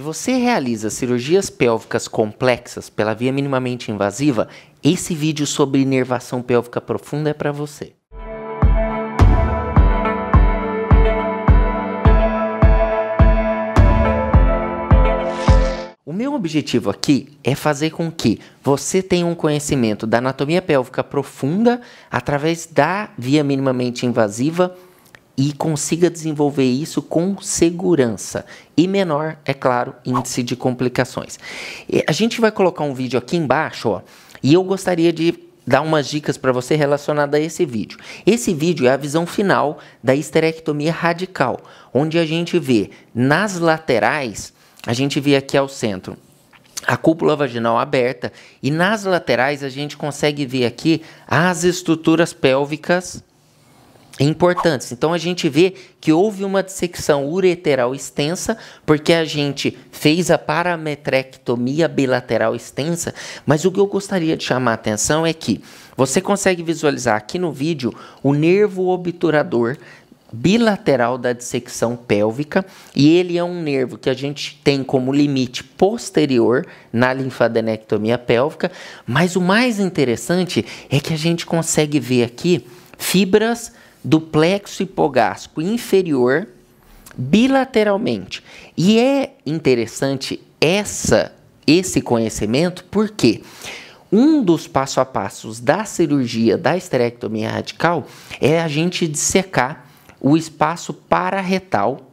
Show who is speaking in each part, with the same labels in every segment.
Speaker 1: Se você realiza cirurgias pélvicas complexas pela via minimamente invasiva, esse vídeo sobre inervação pélvica profunda é para você. O meu objetivo aqui é fazer com que você tenha um conhecimento da anatomia pélvica profunda através da via minimamente invasiva e consiga desenvolver isso com segurança e menor, é claro, índice de complicações. A gente vai colocar um vídeo aqui embaixo, ó, e eu gostaria de dar umas dicas para você relacionada a esse vídeo. Esse vídeo é a visão final da esterectomia radical, onde a gente vê nas laterais, a gente vê aqui ao centro a cúpula vaginal aberta e nas laterais a gente consegue ver aqui as estruturas pélvicas importantes. Então a gente vê que houve uma dissecção ureteral extensa, porque a gente fez a parametrectomia bilateral extensa, mas o que eu gostaria de chamar a atenção é que você consegue visualizar aqui no vídeo o nervo obturador bilateral da dissecção pélvica e ele é um nervo que a gente tem como limite posterior na linfadenectomia pélvica, mas o mais interessante é que a gente consegue ver aqui fibras do plexo hipogástrico inferior bilateralmente. E é interessante essa esse conhecimento porque um dos passo a passos da cirurgia da esterectomia radical é a gente dissecar o espaço pararetal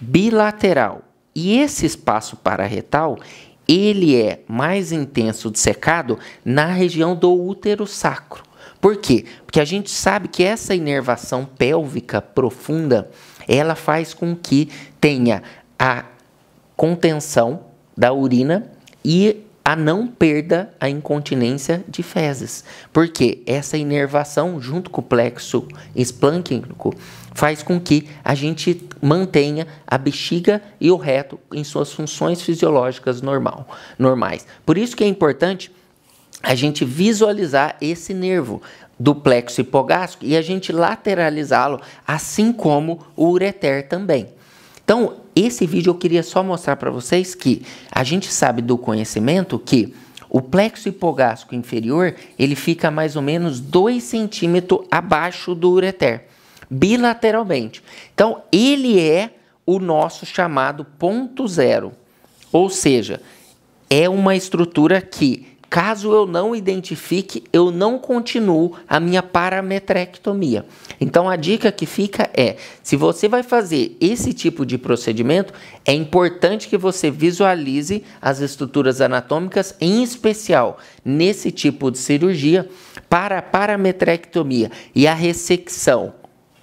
Speaker 1: bilateral. E esse espaço pararetal, ele é mais intenso dissecado na região do útero sacro. Por quê? Porque a gente sabe que essa inervação pélvica profunda, ela faz com que tenha a contenção da urina e a não perda a incontinência de fezes. Porque essa inervação junto com o plexo esplânquico faz com que a gente mantenha a bexiga e o reto em suas funções fisiológicas normal, normais. Por isso que é importante a gente visualizar esse nervo do plexo hipogástrico e a gente lateralizá-lo, assim como o ureter também. Então, esse vídeo eu queria só mostrar para vocês que a gente sabe do conhecimento que o plexo hipogástrico inferior, ele fica mais ou menos 2 centímetros abaixo do ureter, bilateralmente. Então, ele é o nosso chamado ponto zero, ou seja, é uma estrutura que Caso eu não identifique, eu não continuo a minha parametrectomia. Então a dica que fica é: se você vai fazer esse tipo de procedimento, é importante que você visualize as estruturas anatômicas, em especial nesse tipo de cirurgia, para a parametrectomia e a ressecção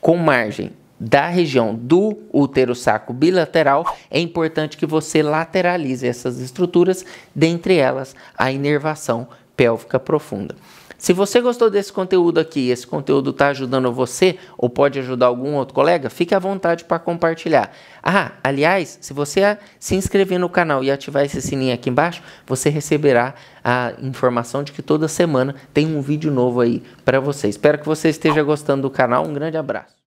Speaker 1: com margem da região do útero saco bilateral, é importante que você lateralize essas estruturas, dentre elas a inervação pélvica profunda. Se você gostou desse conteúdo aqui, esse conteúdo está ajudando você ou pode ajudar algum outro colega, fique à vontade para compartilhar. Ah, aliás, se você se inscrever no canal e ativar esse sininho aqui embaixo, você receberá a informação de que toda semana tem um vídeo novo aí para você. Espero que você esteja gostando do canal. Um grande abraço.